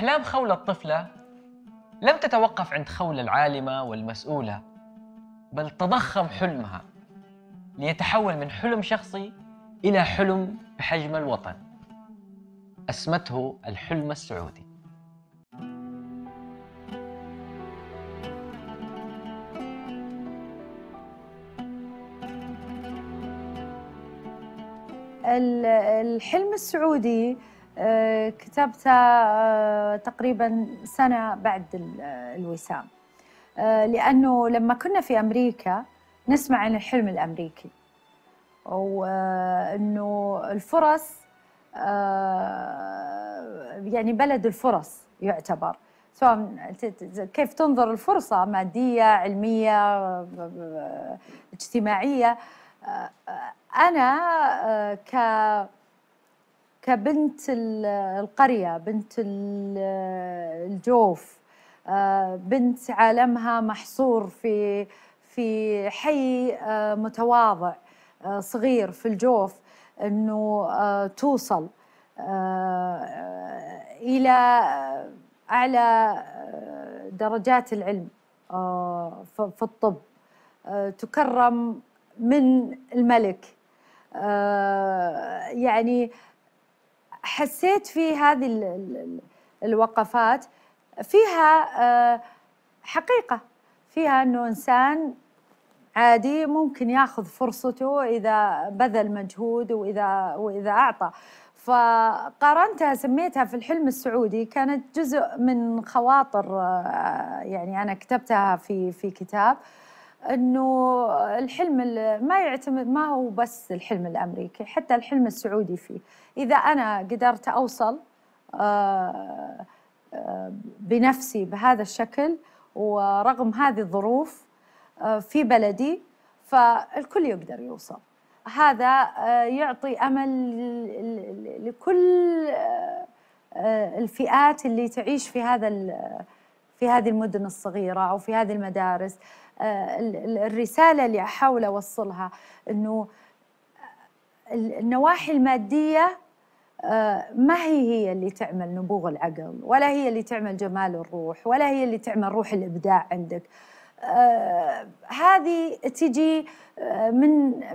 أحلام خولة الطفلة لم تتوقف عند خولة العالمة والمسؤولة بل تضخم حلمها ليتحول من حلم شخصي إلى حلم بحجم الوطن أسمته الحلم السعودي الحلم السعودي آه، كتبته آه، تقريبا سنة بعد آه، الوسام لأنه لما كنا في أمريكا نسمع عن الحلم الأمريكي وأنه الفرص يعني بلد الفرص يعتبر سواء كيف تنظر الفرصة مادية علمية اجتماعية أنا ك كبنت القرية بنت الجوف آه، بنت عالمها محصور في في حي آه، متواضع آه، صغير في الجوف انه توصل الى اعلى درجات العلم في الطب تكرم من الملك يعني حسيت في هذه الوقفات فيها آه، حقيقه فيها انه انسان عادي ممكن ياخذ فرصته اذا بذل مجهود واذا واذا اعطى فقارنتها سميتها في الحلم السعودي كانت جزء من خواطر آه، يعني انا كتبتها في في كتاب انه الحلم ما يعتمد ما هو بس الحلم الامريكي حتى الحلم السعودي فيه اذا انا قدرت اوصل آه، آه، بنفسي بهذا الشكل ورغم هذه الظروف آه، في بلدي فالكل يقدر يوصل هذا يعطي امل لكل الفئات اللي تعيش في هذا في هذه المدن الصغيرة أو في هذه المدارس آه، الرسالة اللي أحاول أوصلها أنه النواحي المادية آه، ما هي هي اللي تعمل نبوغ العقل ولا هي اللي تعمل جمال الروح ولا هي اللي تعمل روح الإبداع عندك آه، هذه تجي من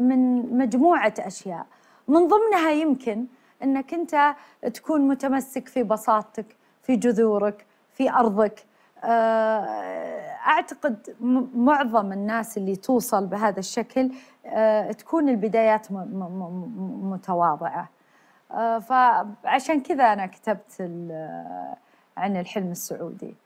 من مجموعة أشياء من ضمنها يمكن أنك أنت تكون متمسك في بساطتك في جذورك في أرضك آه، اعتقد معظم الناس اللي توصل بهذا الشكل آه، تكون البدايات متواضعه آه، فعشان كذا انا كتبت عن الحلم السعودي